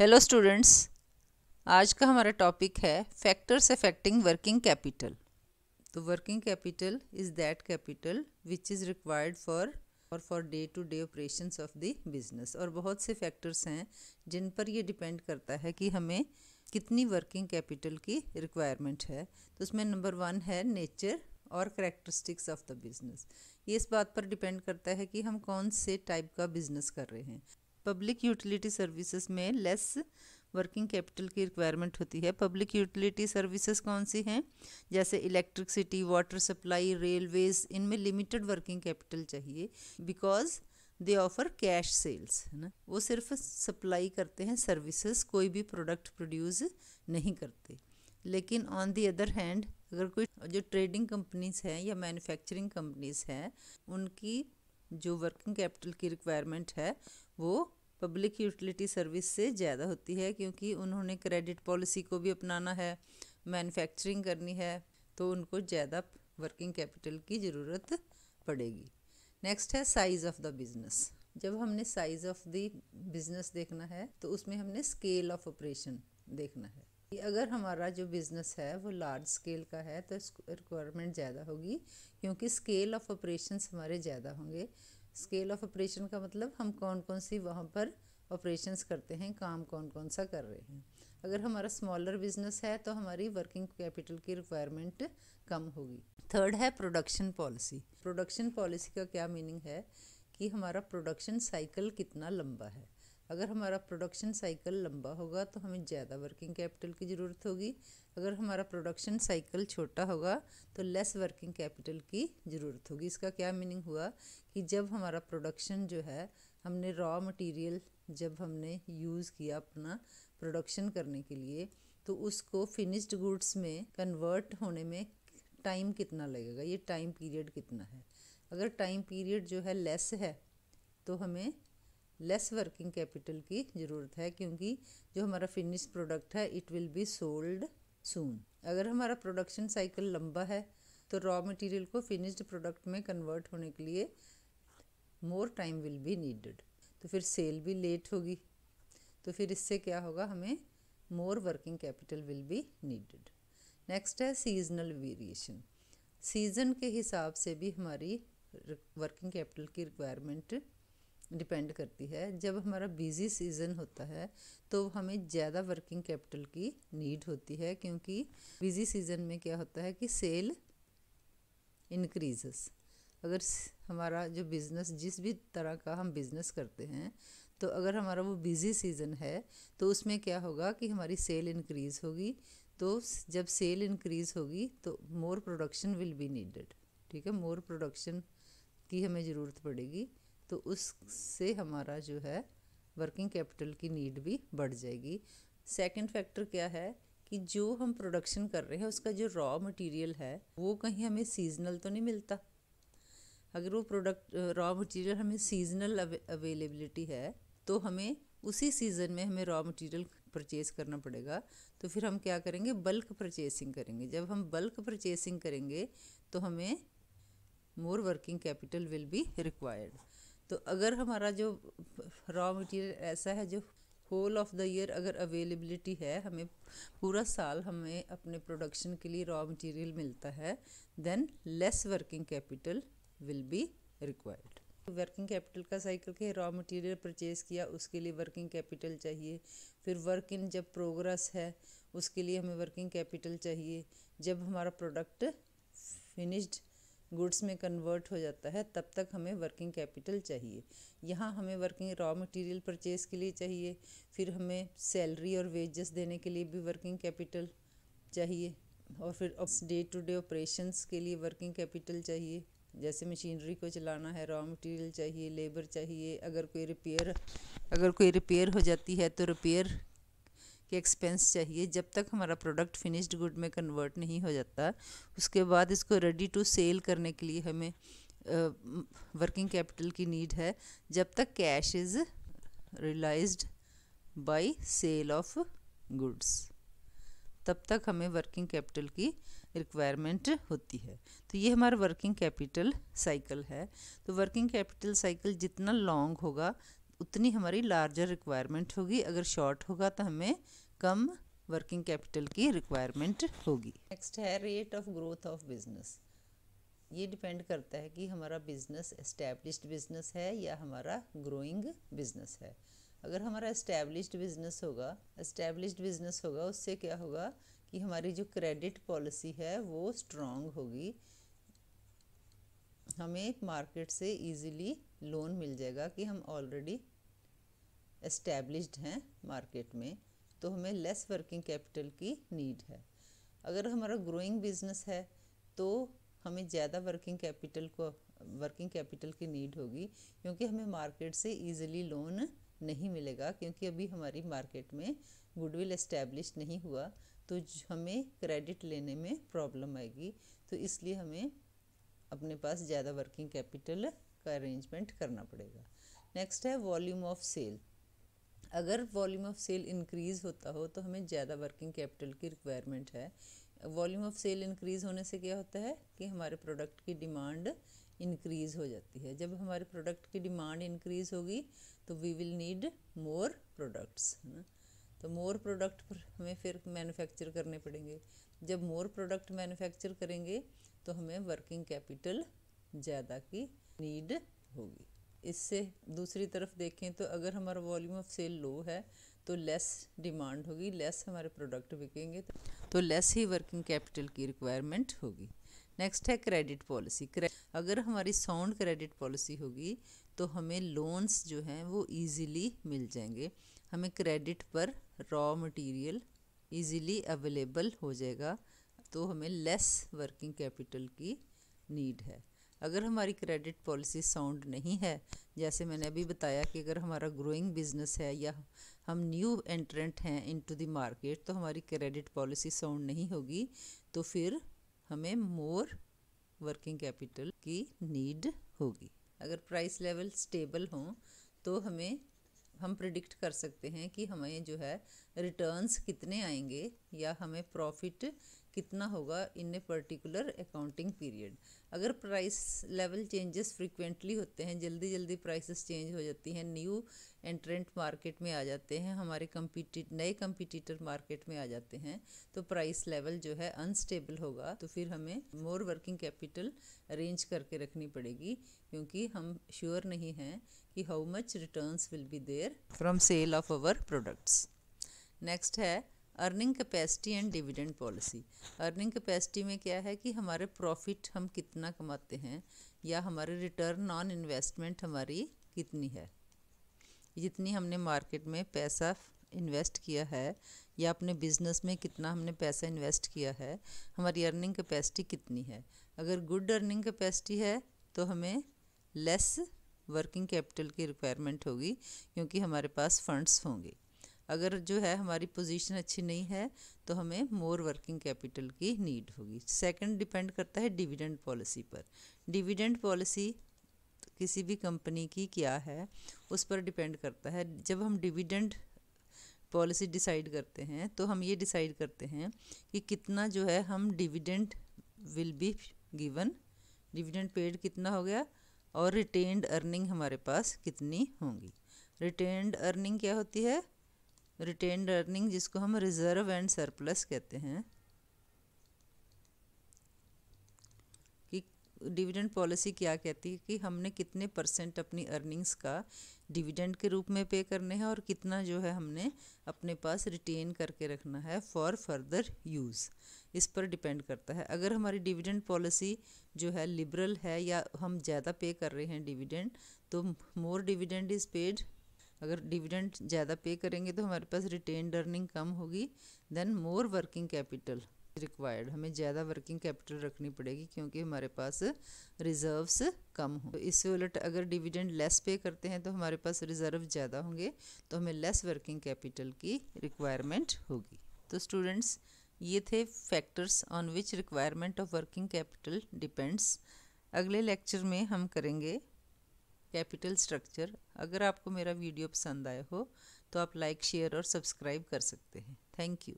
hello students आज का हमारा टॉपिक है फैक्टर्स अफेक्टिंग वर्किंग कैपिटल तो working capital is that capital which is required for और for day to day operations of the business और बहुत से फैक्टर्स हैं जिन पर ये डिपेंड करता है कि हमें कितनी वर्किंग कैपिटल की रिक्वायरमेंट है तो उसमें नंबर वन है नेचर और करेक्टरिस्टिक्स ऑफ द बिज़नेस ये इस बात पर डिपेंड करता है कि हम कौन से टाइप का बिज़नेस कर रहे हैं पब्लिक यूटिलिटी सर्विसेज में लेस वर्किंग कैपिटल की रिक्वायरमेंट होती है पब्लिक यूटिलिटी सर्विसेज कौन सी हैं जैसे इलेक्ट्रिसिटी वाटर सप्लाई रेलवेज इनमें लिमिटेड वर्किंग कैपिटल चाहिए because they offer cash sales है ना वो सिर्फ सप्लाई करते हैं सर्विसेज कोई भी प्रोडक्ट प्रोड्यूस नहीं करते लेकिन ऑन दी अदर हैंड अगर कोई जो ट्रेडिंग कंपनीज हैं या मैन्युफैक्चरिंग कंपनीज हैं उनकी जो वर्किंग कैपिटल की रिक्वायरमेंट है वो पब्लिक यूटिलिटी सर्विस से ज़्यादा होती है क्योंकि उन्होंने क्रेडिट पॉलिसी को भी अपनाना है मैन्युफैक्चरिंग करनी है तो उनको ज़्यादा वर्किंग कैपिटल की ज़रूरत पड़ेगी नेक्स्ट है साइज़ ऑफ द बिज़नेस जब हमने साइज़ ऑफ द बिज़नेस देखना है तो उसमें हमने स्केल ऑफ ऑपरेशन देखना है कि अगर हमारा जो बिज़नेस है वो लार्ज स्केल का है तो रिक्वायरमेंट ज़्यादा होगी क्योंकि स्केल ऑफ ऑपरेशंस हमारे ज़्यादा होंगे स्केल ऑफ ऑपरेशन का मतलब हम कौन कौन सी वहाँ पर ऑपरेशंस करते हैं काम कौन कौन सा कर रहे हैं अगर हमारा स्मॉलर बिजनेस है तो हमारी वर्किंग कैपिटल की रिक्वायरमेंट कम होगी थर्ड है प्रोडक्शन पॉलिसी प्रोडक्शन पॉलिसी का क्या मीनिंग है कि हमारा प्रोडक्शन साइकिल कितना लंबा है अगर हमारा प्रोडक्शन साइकिल लंबा होगा तो हमें ज़्यादा वर्किंग कैपिटल की ज़रूरत होगी अगर हमारा प्रोडक्शन साइकिल छोटा होगा तो लेस वर्किंग कैपिटल की ज़रूरत होगी इसका क्या मीनिंग हुआ कि जब हमारा प्रोडक्शन जो है हमने रॉ मटेरियल जब हमने यूज़ किया अपना प्रोडक्शन करने के लिए तो उसको फिनिश्ड गुड्स में कन्वर्ट होने में टाइम कितना लगेगा ये टाइम पीरियड कितना है अगर टाइम पीरियड जो है लेस है तो हमें लेस वर्किंग कैपिटल की ज़रूरत है क्योंकि जो हमारा फिनिश प्रोडक्ट है it will be sold soon अगर हमारा प्रोडक्शन साइकिल लंबा है तो रॉ मटेरियल को फिनिश्ड प्रोडक्ट में कन्वर्ट होने के लिए more time will be needed तो फिर सेल भी लेट होगी तो फिर इससे क्या होगा हमें more working capital will be needed next है सीजनल वेरिएशन सीज़न के हिसाब से भी हमारी वर्किंग कैपिटल की रिक्वायरमेंट डिपेंड करती है जब हमारा बिजी सीज़न होता है तो हमें ज़्यादा वर्किंग कैपिटल की नीड होती है क्योंकि बिजी सीज़न में क्या होता है कि सेल इंक्रीजेस अगर हमारा जो बिज़नेस जिस भी तरह का हम बिज़नेस करते हैं तो अगर हमारा वो बिज़ी सीज़न है तो उसमें क्या होगा कि हमारी सेल इंक्रीज़ होगी तो जब सेल इंक्रीज़ होगी तो more production will be needed ठीक है मोर प्रोडक्शन की हमें ज़रूरत पड़ेगी तो उससे हमारा जो है वर्किंग कैपिटल की नीड भी बढ़ जाएगी सेकंड फैक्टर क्या है कि जो हम प्रोडक्शन कर रहे हैं उसका जो रॉ मटेरियल है वो कहीं हमें सीजनल तो नहीं मिलता अगर वो प्रोडक्ट रॉ मटेरियल हमें सीजनल अवेलेबिलिटी है तो हमें उसी सीज़न में हमें रॉ मटेरियल परचेज करना पड़ेगा तो फिर हम क्या करेंगे बल्क परचेसिंग करेंगे जब हम बल्क परचेसिंग करेंगे तो हमें more working capital will be required तो अगर हमारा जो रॉ मटेरियल ऐसा है जो होल ऑफ द ईयर अगर अवेलेबिलिटी है हमें पूरा साल हमें अपने प्रोडक्शन के लिए रॉ मटेरियल मिलता है then less working capital will be required working capital का साइकिल के रॉ मटेरियल परचेज किया उसके लिए वर्किंग कैपिटल चाहिए फिर वर्क इन जब प्रोग्रेस है उसके लिए हमें वर्किंग कैपिटल चाहिए जब हमारा प्रोडक्ट फिनिश्ड गुड्स में कन्वर्ट हो जाता है तब तक हमें वर्किंग कैपिटल चाहिए यहाँ हमें वर्किंग रॉ मटेरियल परचेज के लिए चाहिए फिर हमें सैलरी और वेजेस देने के लिए भी वर्किंग कैपिटल चाहिए और फिर डे टू डे ऑपरेशंस के लिए वर्किंग कैपिटल चाहिए जैसे मशीनरी को चलाना है रॉ मटेरियल चाहिए लेबर चाहिए अगर कोई रिपेयर अगर कोई रिपेयर हो जाती है तो रिपेयर के एक्सपेंस चाहिए जब तक हमारा प्रोडक्ट फिनिश्ड गुड में कन्वर्ट नहीं हो जाता उसके बाद इसको रेडी टू सेल करने के लिए हमें वर्किंग uh, कैपिटल की नीड है जब तक cash is realised by sale of goods तब तक हमें वर्किंग कैपिटल की रिक्वायरमेंट होती है तो ये हमारा वर्किंग कैपिटल साइकिल है तो वर्किंग कैपिटल साइकिल जितना लॉन्ग होगा उतनी हमारी लार्जर रिक्वायरमेंट होगी अगर शॉर्ट होगा तो हमें कम वर्किंग कैपिटल की रिक्वायरमेंट होगी नेक्स्ट है rate of growth of business ये डिपेंड करता है कि हमारा बिजनेस एस्टेब्लिश्ड बिजनेस है या हमारा ग्रोइंग बिजनेस है अगर हमारा इस्टेब्लिश्ड बिजनेस होगा इस्टेब्लिश्ड बिजनेस होगा उससे क्या होगा कि हमारी जो क्रेडिट पॉलिसी है वो स्ट्रांग होगी हमें मार्केट से इजीली लोन मिल जाएगा कि हम ऑलरेडी इस्टेब्लिश्ड हैं मार्केट में तो हमें लेस वर्किंग कैपिटल की नीड है अगर हमारा ग्रोइंग बिजनेस है तो हमें ज़्यादा वर्किंग कैपिटल को वर्किंग कैपिटल की नीड होगी क्योंकि हमें मार्केट से इजीली लोन नहीं मिलेगा क्योंकि अभी हमारी मार्केट में गुडविल इस्टेब्लिश नहीं हुआ तो हमें क्रेडिट लेने में प्रॉब्लम आएगी तो इसलिए हमें अपने पास ज़्यादा वर्किंग कैपिटल का अरेंजमेंट करना पड़ेगा नेक्स्ट है वॉल्यूम ऑफ सेल अगर वॉल्यूम ऑफ सेल इंक्रीज़ होता हो तो हमें ज़्यादा वर्किंग कैपिटल की रिक्वायरमेंट है वॉल्यूम ऑफ सेल इंक्रीज़ होने से क्या होता है कि हमारे प्रोडक्ट की डिमांड इंक्रीज़ हो जाती है जब हमारे प्रोडक्ट की डिमांड इंक्रीज़ होगी तो we will need more products है ना तो मोर प्रोडक्ट हमें फिर मैन्युफैक्चर करने पड़ेंगे जब मोर प्रोडक्ट मैन्युफैक्चर करेंगे तो हमें वर्किंग कैपिटल ज़्यादा की नीड होगी इससे दूसरी तरफ देखें तो अगर हमारा वॉल्यूम ऑफ सेल लो है तो लेस डिमांड होगी लेस हमारे प्रोडक्ट बिकेंगे तो लेस ही वर्किंग कैपिटल की रिक्वायरमेंट होगी नेक्स्ट है क्रेडिट पॉलिसी अगर हमारी साउंड क्रेडिट पॉलिसी होगी तो हमें लोन्स जो हैं वो इजीली मिल जाएंगे हमें क्रेडिट पर रॉ मटेरियल इजीली अवेलेबल हो जाएगा तो हमें लेस वर्किंग कैपिटल की नीड है अगर हमारी क्रेडिट पॉलिसी साउंड नहीं है जैसे मैंने अभी बताया कि अगर हमारा ग्रोइंग बिजनेस है या हम न्यू एंट्रेंट हैं इनटू द मार्केट तो हमारी क्रेडिट पॉलिसी साउंड नहीं होगी तो फिर हमें मोर वर्किंग कैपिटल की नीड होगी अगर प्राइस लेवल स्टेबल हों तो हमें हम प्रिडिक्ट कर सकते हैं कि हमें जो है रिटर्न्स कितने आएंगे या हमें प्रॉफिट कितना होगा in a particular accounting period अगर प्राइस लेवल चेंजेस फ्रिक्वेंटली होते हैं जल्दी जल्दी प्राइसेस चेंज हो जाती हैं न्यू एंट्रेंट मार्केट में आ जाते हैं हमारे कम्पिटिट नए कम्पिटिटर मार्केट में आ जाते हैं तो प्राइस लेवल जो है अनस्टेबल होगा तो फिर हमें मोर वर्किंग कैपिटल अरेंज करके रखनी पड़ेगी क्योंकि हम श्योर नहीं हैं कि how much returns will be there from sale of our products next है earning capacity and dividend policy earning capacity में क्या है कि हमारे प्रॉफिट हम कितना कमाते हैं या हमारे रिटर्न ऑन इन्वेस्टमेंट हमारी कितनी है जितनी हमने मार्केट में पैसा इन्वेस्ट किया है या अपने बिजनेस में कितना हमने पैसा इन्वेस्ट किया है हमारी अर्निंग कैपेसिटी कितनी है अगर गुड अर्निंग कैपेसिटी है तो हमें लेस वर्किंग कैपिटल की रिक्वायरमेंट होगी क्योंकि हमारे पास फंड्स होंगे अगर जो है हमारी पोजीशन अच्छी नहीं है तो हमें मोर वर्किंग कैपिटल की नीड होगी सेकंड डिपेंड करता है डिविडेंड पॉलिसी पर डिविडेंड पॉलिसी किसी भी कंपनी की क्या है उस पर डिपेंड करता है जब हम डिविडेंड पॉलिसी डिसाइड करते हैं तो हम ये डिसाइड करते हैं कि कितना जो है हम dividend will be given dividend paid कितना हो गया और रिटेन्ड अर्निंग हमारे पास कितनी होंगी रिटेन्ड अर्निंग क्या होती है रिटेन अर्निंग जिसको हम रिज़र्व एंड सरप्लस कहते हैं कि डिविडेंड पॉलिसी क्या कहती है कि हमने कितने परसेंट अपनी अर्निंग्स का डिविडेंड के रूप में पे करने हैं और कितना जो है हमने अपने पास रिटेन करके रखना है फॉर फर्दर यूज़ इस पर डिपेंड करता है अगर हमारी डिविडेंड पॉलिसी जो है लिबरल है या हम ज़्यादा पे कर रहे हैं डिविडेंड तो मोर डिविडेंड इज़ पेड अगर डिविडेंड ज़्यादा पे करेंगे तो हमारे पास रिटेन अर्निंग कम होगी then more working capital required हमें ज़्यादा वर्किंग कैपिटल रखनी पड़ेगी क्योंकि हमारे पास रिजर्व्स कम हो तो इससे उलट अगर डिविडेंड लेस पे करते हैं तो हमारे पास रिजर्व ज़्यादा होंगे तो हमें लेस वर्किंग कैपिटल की रिक्वायरमेंट होगी तो स्टूडेंट्स ये थे factors on which requirement of working capital depends अगले लेक्चर में हम करेंगे कैपिटल स्ट्रक्चर अगर आपको मेरा वीडियो पसंद आया हो तो आप लाइक शेयर और सब्सक्राइब कर सकते हैं थैंक यू